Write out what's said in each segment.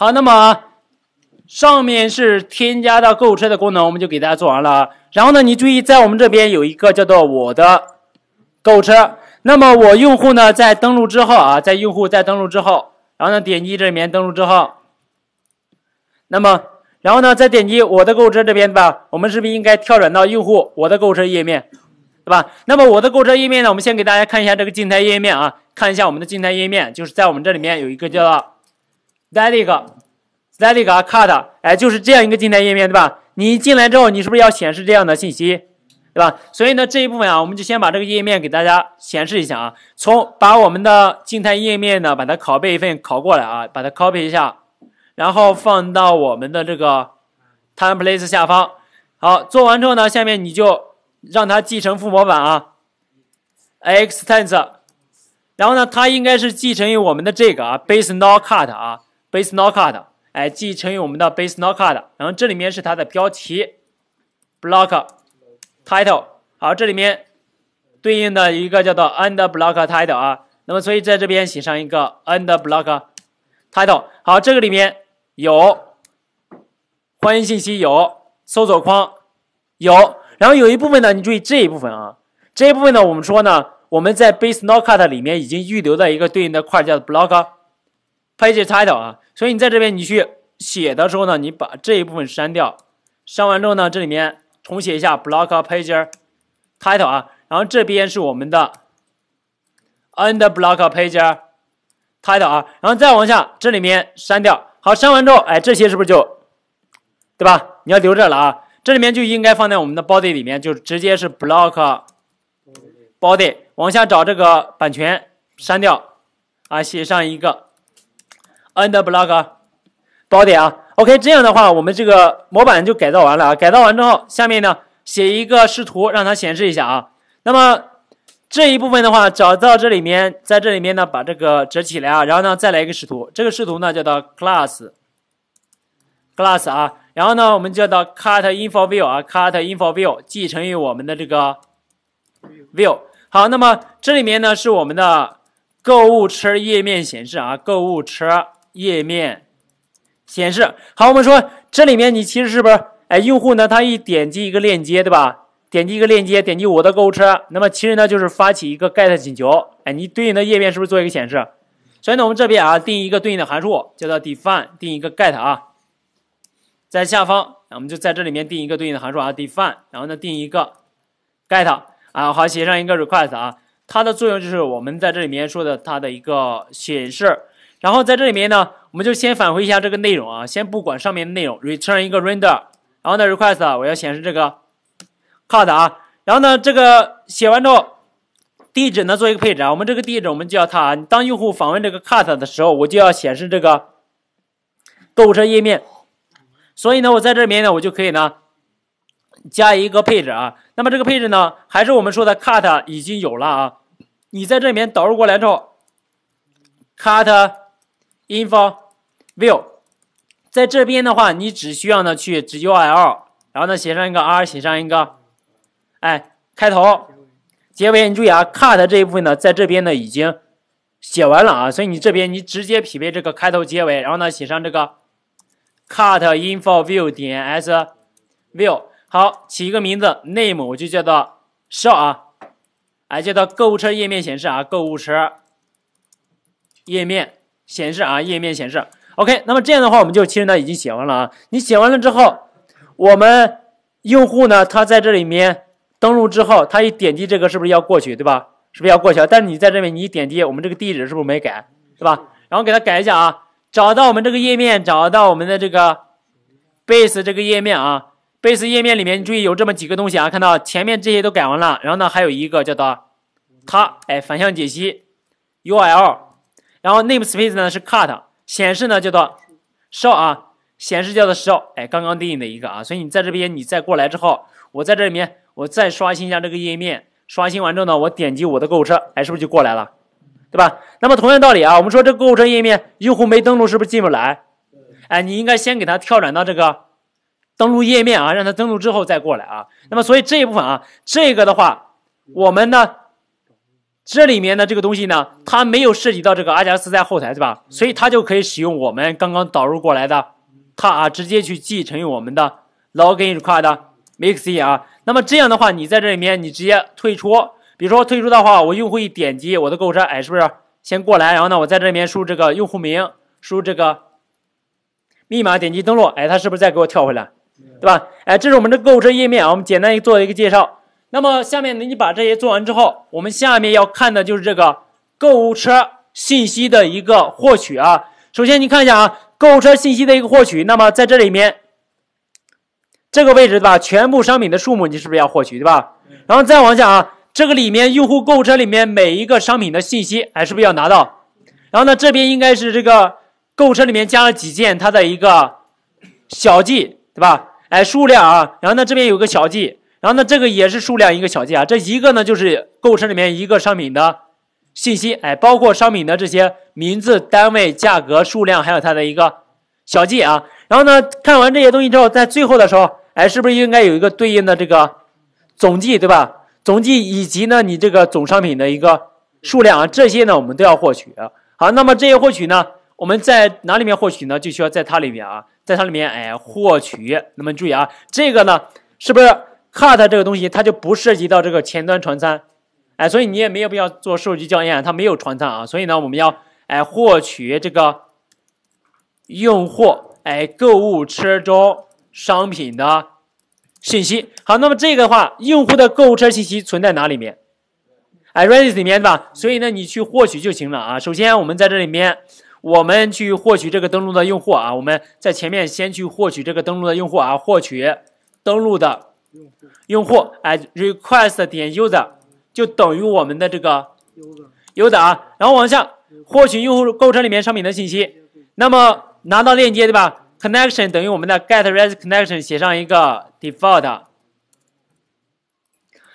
好，那么上面是添加到购物车的功能，我们就给大家做完了。然后呢，你注意，在我们这边有一个叫做“我的购物车”。那么我用户呢，在登录之后啊，在用户在登录之后，然后呢点击这里面登录之后，那么然后呢再点击我的购物车这边对吧，我们是不是应该跳转到用户我的购物车页面，对吧？那么我的购物车页面呢，我们先给大家看一下这个静态页面啊，看一下我们的静态页面，就是在我们这里面有一个叫做。Static，Static Card，哎，就是这样一个静态页面，对吧？你进来之后，你是不是要显示这样的信息，对吧？所以呢，这一部分啊，我们就先把这个页面给大家显示一下啊。从把我们的静态页面呢，把它拷贝一份拷过来啊，把它 copy 一下，然后放到我们的这个 Template 下方。好，做完之后呢，下面你就让它继承副模板啊，extends，然后呢，它应该是继承于我们的这个啊，Base No Card 啊。base no card，哎，继承于我们的 base no card，然后这里面是它的标题 block title，好，这里面对应的一个叫做 end block title 啊，那么所以在这边写上一个 end block title，好，这个里面有欢迎信息有搜索框有，然后有一部分呢，你注意这一部分啊，这一部分呢，我们说呢，我们在 base no card 里面已经预留的一个对应的块叫 block。Page Title 啊，所以你在这边你去写的时候呢，你把这一部分删掉，删完之后呢，这里面重写一下 Block Page Title 啊，然后这边是我们的 End Block Page Title 啊，然后再往下，这里面删掉，好，删完之后，哎，这些是不是就对吧？你要留着了啊，这里面就应该放在我们的 Body 里面，就直接是 Block Body，往下找这个版权删掉啊，写上一个。N r b l o c k 包点啊，OK，这样的话我们这个模板就改造完了啊。改造完之后，下面呢写一个视图，让它显示一下啊。那么这一部分的话，找到这里面，在这里面呢把这个折起来啊，然后呢再来一个视图，这个视图呢叫做 class class 啊，然后呢我们叫做 c u t info view 啊 c u t info view 继承于我们的这个 view。好，那么这里面呢是我们的购物车页面显示啊，购物车。页面显示好，我们说这里面你其实是不是哎用户呢？他一点击一个链接，对吧？点击一个链接，点击我的购物车，那么其实呢就是发起一个 GET 请求，哎，你对应的页面是不是做一个显示？所以呢，我们这边啊定一个对应的函数叫做 define，定一个 GET 啊，在下方我们就在这里面定一个对应的函数啊 define，然后呢定一个 GET 啊，好写上一个 request 啊，它的作用就是我们在这里面说的它的一个显示。然后在这里面呢，我们就先返回一下这个内容啊，先不管上面的内容，return 一个 render。然后呢，request 啊，我要显示这个 cart 啊。然后呢，这个写完之后，地址呢做一个配置啊。我们这个地址我们就要它啊。当用户访问这个 cart 的时候，我就要显示这个购物车页面。所以呢，我在这里面呢，我就可以呢加一个配置啊。那么这个配置呢，还是我们说的 cart 已经有了啊。你在这里面导入过来之后 c u t Info view，在这边的话，你只需要呢去接 U L，然后呢写上一个 R，写上一个，哎，开头，结尾，你注意啊，cut 这一部分呢，在这边呢已经写完了啊，所以你这边你直接匹配这个开头结尾，然后呢写上这个 cut info view 点 s view，好，起一个名字 name，我就叫做 show 啊，哎，叫做购物车页面显示啊，购物车页面。显示啊，页面显示，OK。那么这样的话，我们就其实呢已经写完了啊。你写完了之后，我们用户呢，他在这里面登录之后，他一点击这个是不是要过去，对吧？是不是要过去？但是你在这边你一点击我们这个地址是不是没改，对吧？然后给他改一下啊，找到我们这个页面，找到我们的这个 base 这个页面啊，base 页面里面你注意有这么几个东西啊，看到前面这些都改完了，然后呢还有一个叫做它，哎，反向解析 URL。然后 namespace 呢是 c u t 显示呢叫做 show 啊，显示叫做 show，哎，刚刚定义的一个啊，所以你在这边你再过来之后，我在这里面我再刷新一下这个页面，刷新完之后呢，我点击我的购物车，哎，是不是就过来了，对吧？那么同样道理啊，我们说这购物车页面用户没登录是不是进不来？哎，你应该先给他跳转到这个登录页面啊，让他登录之后再过来啊。那么所以这一部分啊，这个的话，我们呢？这里面的这个东西呢，它没有涉及到这个阿加斯在后台，对吧？所以它就可以使用我们刚刚导入过来的，它啊直接去继承我们的 login required mixin 啊。那么这样的话，你在这里面你直接退出，比如说退出的话，我户会点击我的购物车，哎，是不是先过来？然后呢，我在这里面输入这个用户名，输入这个密码，点击登录，哎，它是不是再给我跳回来，对吧？哎，这是我们的购物车页面，我们简单做一个介绍。那么下面呢，你把这些做完之后，我们下面要看的就是这个购物车信息的一个获取啊。首先你看一下啊，购物车信息的一个获取。那么在这里面，这个位置对吧？全部商品的数目你是不是要获取对吧？然后再往下啊，这个里面用户购物车里面每一个商品的信息，哎，是不是要拿到？然后呢，这边应该是这个购物车里面加了几件，它的一个小计对吧？哎，数量啊。然后呢，这边有个小计。然后呢，这个也是数量一个小计啊，这一个呢就是购物车里面一个商品的信息，哎，包括商品的这些名字、单位、价格、数量，还有它的一个小计啊。然后呢，看完这些东西之后，在最后的时候，哎，是不是应该有一个对应的这个总计，对吧？总计以及呢，你这个总商品的一个数量啊，这些呢我们都要获取。好，那么这些获取呢，我们在哪里面获取呢？就需要在它里面啊，在它里面哎获取。那么注意啊，这个呢是不是？c u t 这个东西它就不涉及到这个前端传参，哎，所以你也没有必要做数据校验，它没有传参啊。所以呢，我们要哎获取这个用户哎购物车中商品的信息。好，那么这个的话，用户的购物车信息存在哪里面？哎，Redis 里面对吧？所以呢，你去获取就行了啊。首先我们在这里面，我们去获取这个登录的用户啊。我们在前面先去获取这个登录的用户啊，获取登录的。用户，用户 request 点 user 就等于我们的这个 user 啊，然后往下获取用户购物车里面商品的信息，那么拿到链接对吧？connection 等于我们的 get r e q u e s connection 写上一个 default。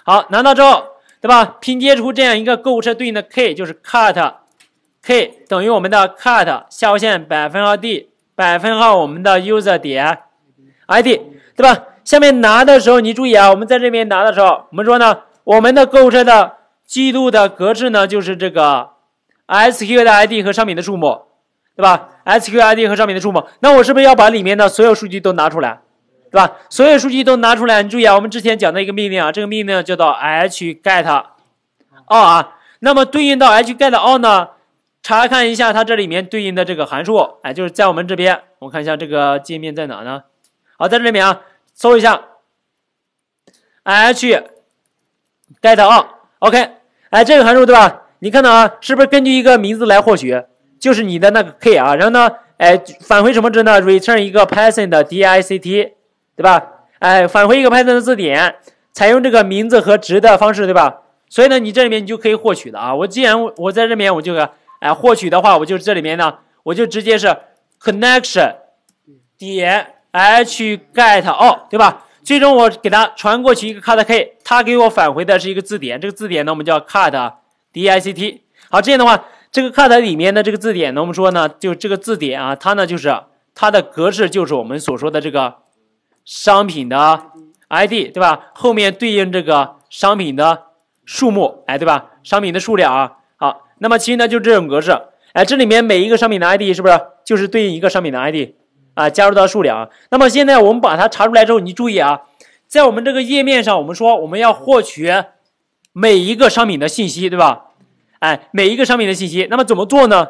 好，拿到之后对吧？拼接出这样一个购物车对应的 k 就是 c u t k 等于我们的 c u t 下划线百分号 d 百分号我们的 user 点 id 对吧？下面拿的时候，你注意啊！我们在这边拿的时候，我们说呢，我们的购物车的记录的格式呢，就是这个 S Q I D 和商品的数目，对吧？S Q I D 和商品的数目，那我是不是要把里面的所有数据都拿出来，对吧？所有数据都拿出来，你注意啊！我们之前讲的一个命令啊，这个命令叫做 H GET ALL 啊。那么对应到 H GET ALL 呢，查看一下它这里面对应的这个函数，哎，就是在我们这边，我看一下这个界面在哪呢？好，在这里面啊。搜一下，h get on。o k 哎，这个函数对吧？你看到啊，是不是根据一个名字来获取？就是你的那个 k 啊，然后呢，哎，返回什么值呢？return 一个 Python 的 dict，对吧？哎，返回一个 Python 的字典，采用这个名字和值的方式，对吧？所以呢，你这里面你就可以获取了啊。我既然我在这边我就哎获取的话，我就这里面呢，我就直接是 connection 点。h get all 对吧？最终我给它传过去一个 cut k 它给我返回的是一个字典，这个字典呢，我们叫 cut dict。好，这样的话，这个 cut 里面的这个字典呢，我们说呢，就这个字典啊，它呢就是它的格式就是我们所说的这个商品的 ID 对吧？后面对应这个商品的数目，哎，对吧？商品的数量啊。好，那么其实呢就这种格式，哎，这里面每一个商品的 ID 是不是就是对应一个商品的 ID？啊，加入到数量啊。那么现在我们把它查出来之后，你注意啊，在我们这个页面上，我们说我们要获取每一个商品的信息，对吧？哎，每一个商品的信息，那么怎么做呢？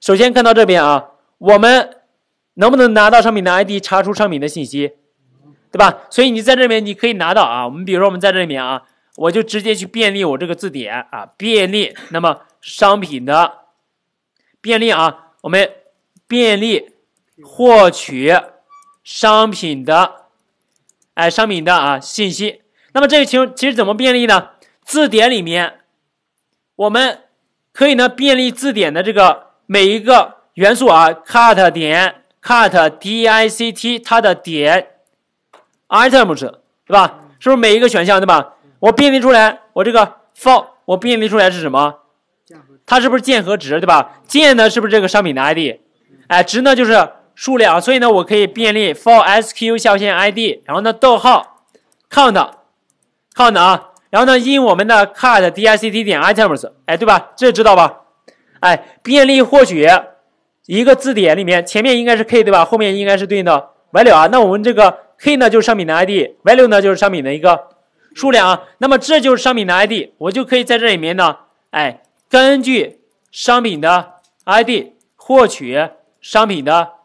首先看到这边啊，我们能不能拿到商品的 ID，查出商品的信息，对吧？所以你在这边你可以拿到啊。我们比如说我们在这里面啊，我就直接去便利我这个字典啊，便利那么商品的便利啊，我们便利。获取商品的，哎，商品的啊信息。那么这个情其实怎么便利呢？字典里面，我们可以呢便利字典的这个每一个元素啊。cut 点 cut dict 它的点 item 是，是吧？是不是每一个选项对吧？我便利出来，我这个 for 我便利出来是什么？它是是不键和值，对吧？键呢是不是这个商品的 ID？哎，值呢就是。数量啊，所以呢，我可以便利 for sku 下线 id，然后呢，逗号 count count 啊，然后呢，用我们的 c a u d t dict 点 items，哎，对吧？这知道吧？哎，便利获取一个字典里面，前面应该是 k 对吧？后面应该是对应的 value 啊。那我们这个 k 呢，就是商品的 id，value 呢就是商品的一个数量啊。那么这就是商品的 id，我就可以在这里面呢，哎，根据商品的 id 获取商品的。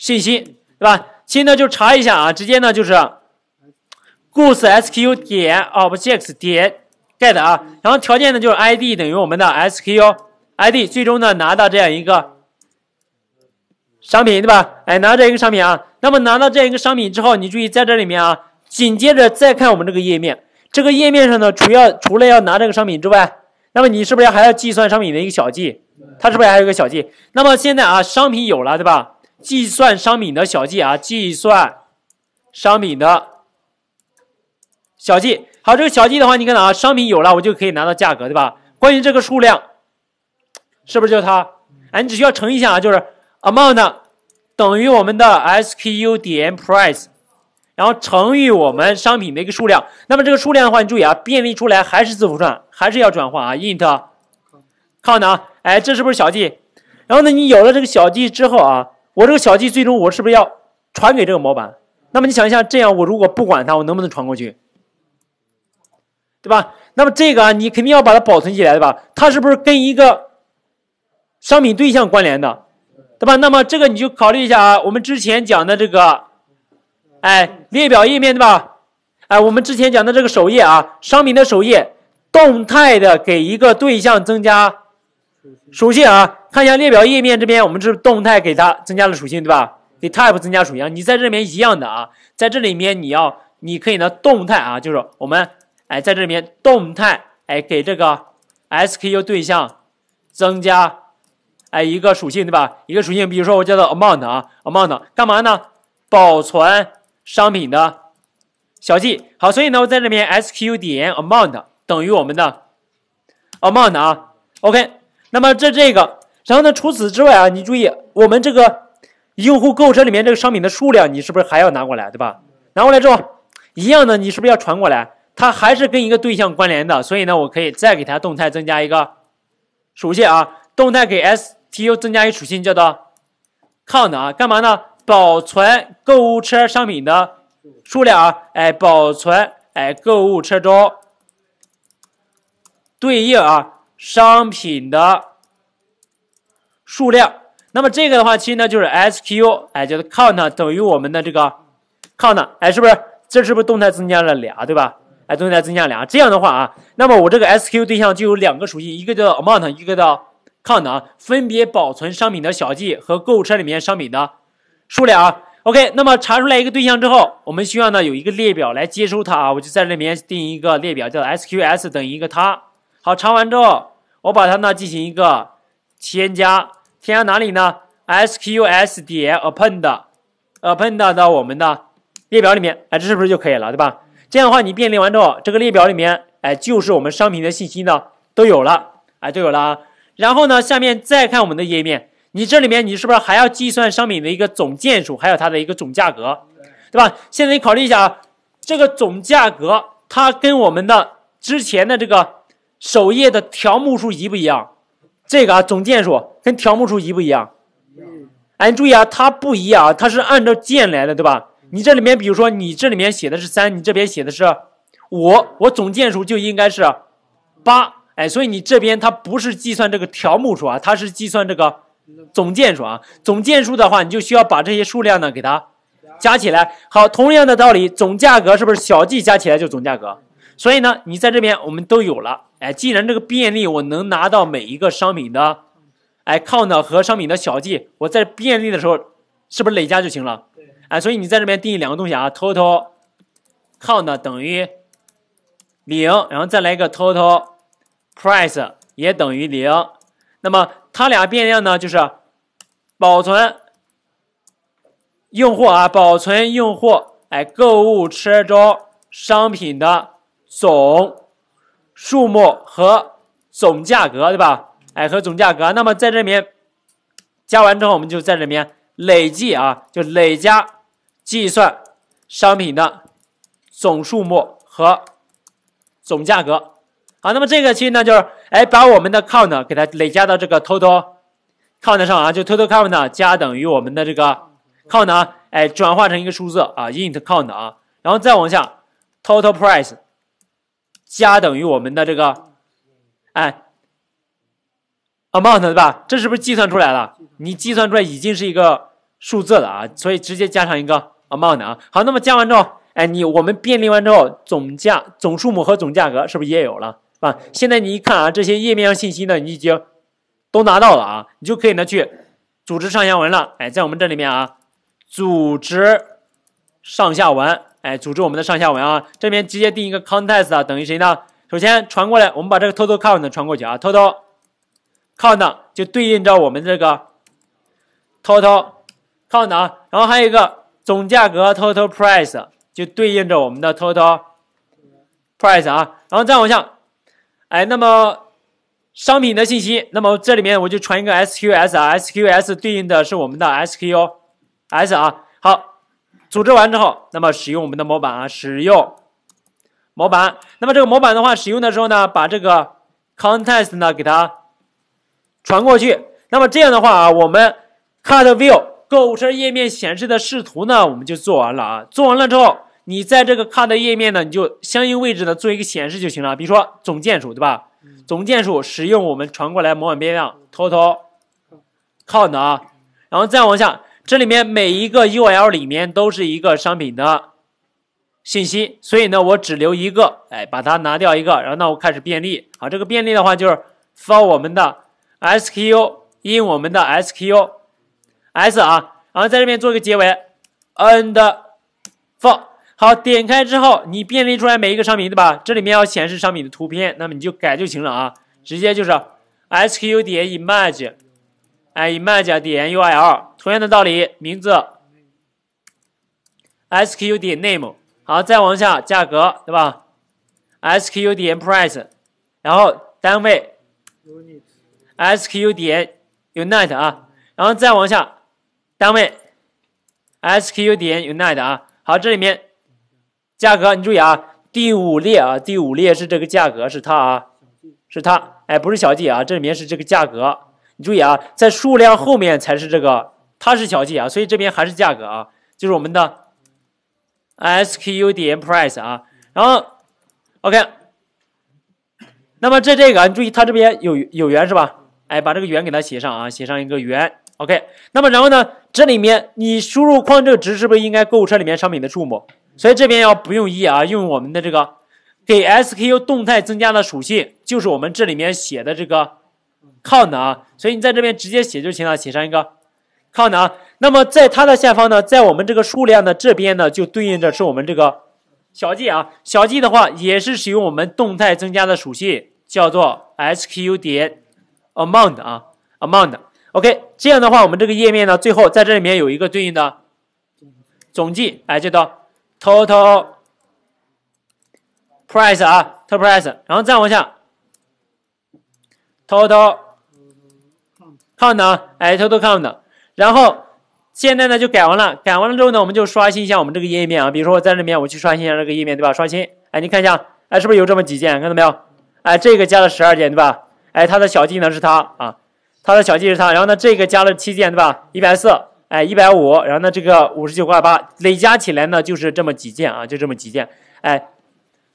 信息对吧？现在就查一下啊，直接呢就是 g o o s e sku 点 objects 点 get 啊，然后条件呢就是 id 等于我们的 sku id，最终呢拿到这样一个商品对吧？哎，拿到这样一个商品啊，那么拿到这样一个商品之后，你注意在这里面啊，紧接着再看我们这个页面，这个页面上呢，除要除了要拿这个商品之外，那么你是不是还要计算商品的一个小计？它是不是还有个小计？那么现在啊，商品有了对吧？计算商品的小计啊，计算商品的小计。好，这个小计的话，你看到啊，商品有了，我就可以拿到价格，对吧？关于这个数量，是不是就它？哎，你只需要乘一下啊，就是 amount 等于我们的 SKU 点 price，然后乘以我们商品的一个数量。那么这个数量的话，你注意啊，便利出来还是字符串，还是要转换啊，int。看到啊，哎，这是不是小计？然后呢，你有了这个小计之后啊。我这个小计最终我是不是要传给这个模板？那么你想一下，这样我如果不管它，我能不能传过去？对吧？那么这个啊，你肯定要把它保存起来，对吧？它是不是跟一个商品对象关联的，对吧？那么这个你就考虑一下啊，我们之前讲的这个，哎，列表页面，对吧？哎，我们之前讲的这个首页啊，商品的首页，动态的给一个对象增加。属性啊，看一下列表页面这边，我们是动态给它增加了属性，对吧？给 type 增加属性。你在这边一样的啊，在这里面你要，你可以呢动态啊，就是我们哎在这里面动态哎给这个 SKU 对象增加哎一个属性，对吧？一个属性，比如说我叫做 amount 啊，amount 干嘛呢？保存商品的小记。好，所以呢我在这边 SKU 点 amount 等于我们的 amount 啊，OK。那么这这个，然后呢？除此之外啊，你注意我们这个用户购物车里面这个商品的数量，你是不是还要拿过来，对吧？拿过来之后，一样的，你是不是要传过来？它还是跟一个对象关联的，所以呢，我可以再给它动态增加一个属性啊，动态给 stu 增加一属性，叫做 count 啊，干嘛呢？保存购物车商品的数量啊，哎，保存哎，购物车中对应啊。商品的数量，那么这个的话，其实呢就是 S Q，哎，就是 count 等于我们的这个 count，哎，是不是？这是不是动态增加了俩，对吧？哎，动态增加俩，这样的话啊，那么我这个 S Q 对象就有两个属性，一个叫 amount，一个叫 count，啊，分别保存商品的小计和购物车里面商品的数量啊。OK，那么查出来一个对象之后，我们需要呢有一个列表来接收它啊，我就在里面定一个列表叫 S Q S 等于一个它，好，查完之后。我把它呢进行一个添加，添加哪里呢？S Q S 点 append append 到我们的列表里面，哎，这是不是就可以了，对吧？这样的话你便利完之后，这个列表里面，哎，就是我们商品的信息呢都有了，哎，都有了。啊。然后呢，下面再看我们的页面，你这里面你是不是还要计算商品的一个总件数，还有它的一个总价格，对吧？现在你考虑一下啊，这个总价格它跟我们的之前的这个。首页的条目数一不一样？这个啊，总件数跟条目数一不一样。哎，你注意啊，它不一样啊，它是按照件来的，对吧？你这里面，比如说你这里面写的是三，你这边写的是五，我总件数就应该是八。哎，所以你这边它不是计算这个条目数啊，它是计算这个总件数啊。总件数的话，你就需要把这些数量呢给它加起来。好，同样的道理，总价格是不是小计加起来就总价格？所以呢，你在这边我们都有了。哎，既然这个便利我能拿到每一个商品的，哎，count 和商品的小计，我在便利的时候是不是累加就行了？哎，所以你在这边定义两个东西啊，total count 等于零，然后再来一个 total price 也等于零。那么它俩变量呢，就是保存用户啊，保存用户哎购物车中商品的总。数目和总价格，对吧？哎，和总价格。那么在这面加完之后，我们就在这面累计啊，就累加计算商品的总数目和总价格。好，那么这个其实呢，就是哎，把我们的 count 给它累加到这个 total count 上啊，就 total count 加等于我们的这个 count，啊，哎，转化成一个数字啊，int count 啊，然后再往下 total price。加等于我们的这个，哎，amount 对吧？这是不是计算出来了？你计算出来已经是一个数字了啊，所以直接加上一个 amount 啊。好，那么加完之后，哎，你我们便利完之后，总价、总数目和总价格是不是也有了啊？现在你一看啊，这些页面上信息呢，你已经都拿到了啊，你就可以呢去组织上下文了。哎，在我们这里面啊，组织上下文。哎，组织我们的上下文啊，这边直接定一个 context 啊，等于谁呢？首先传过来，我们把这个 total count 传过去啊，total count 就对应着我们这个 total count 啊，然后还有一个总价格 total price 就对应着我们的 total price 啊，然后再往下，哎，那么商品的信息，那么这里面我就传一个 s q s 啊 s q s 对应的是我们的 s q u s 啊，好。组织完之后，那么使用我们的模板啊，使用模板。那么这个模板的话，使用的时候呢，把这个 context 呢给它传过去。那么这样的话啊，我们 cart view 购物车页面显示的视图呢，我们就做完了啊。做完了之后，你在这个 cart 页面呢，你就相应位置呢做一个显示就行了。比如说总件数，对吧？总件数使用我们传过来模板变量 total count 啊，然后再往下。这里面每一个 U L 里面都是一个商品的信息，所以呢，我只留一个，哎，把它拿掉一个，然后那我开始便利。好，这个便利的话就是 for 我们的 S K U，in 我们的 S K U S 啊，然后在这边做一个结尾 a n d for。好，点开之后你便利出来每一个商品对吧？这里面要显示商品的图片，那么你就改就行了啊，直接就是 S K U 点 image，哎，image 点 U L。同样的道理，名字，S Q D name。好，再往下，价格，对吧？S Q D price。然后单位，S Q D unit 啊。然后再往下，单位，S Q D unit 啊。好，这里面价格，你注意啊，第五列啊，第五列是这个价格，是它啊，是它。哎，不是小计啊，这里面是这个价格，你注意啊，在数量后面才是这个。它是小计啊，所以这边还是价格啊，就是我们的 SKU 点 price 啊。然后 OK，那么这这个你注意，它这边有有圆是吧？哎，把这个圆给它写上啊，写上一个圆。OK，那么然后呢，这里面你输入框这个值是不是应该购物车里面商品的数目？所以这边要不用一啊，用我们的这个给 SKU 动态增加的属性，就是我们这里面写的这个 count 啊。所以你在这边直接写就行了，写上一个。count 啊，那么在它的下方呢，在我们这个数量的这边呢，就对应着是我们这个小计啊，小计的话也是使用我们动态增加的属性，叫做 SKU 点 amount 啊，amount，OK，这样的话我们这个页面呢，最后在这里面有一个对应的总计，哎，叫做 total price 啊，total price，然后再往下 total count 啊，哎，total count。然后现在呢就改完了，改完了之后呢，我们就刷新一下我们这个页面啊。比如说我在里面，我去刷新一下这个页面，对吧？刷新，哎，你看一下，哎，是不是有这么几件？看到没有？哎，这个加了十二件，对吧？哎，他的小技能是他啊，他的小技是他。然后呢，这个加了七件，对吧？一百四，哎，一百五。然后呢，这个五十九块八，累加起来呢就是这么几件啊，就这么几件。哎，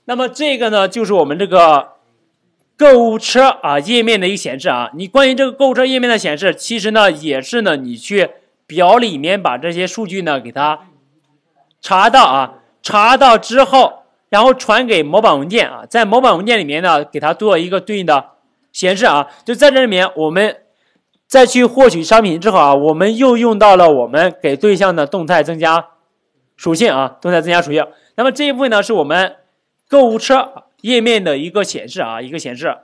那么这个呢就是我们这个。购物车啊页面的一个显示啊，你关于这个购物车页面的显示，其实呢也是呢你去表里面把这些数据呢给它查到啊，查到之后，然后传给模板文件啊，在模板文件里面呢给它做一个对应的显示啊，就在这里面我们再去获取商品之后啊，我们又用到了我们给对象的动态增加属性啊，动态增加属性，那么这一部分呢是我们购物车。页面的一个显示啊，一个显示。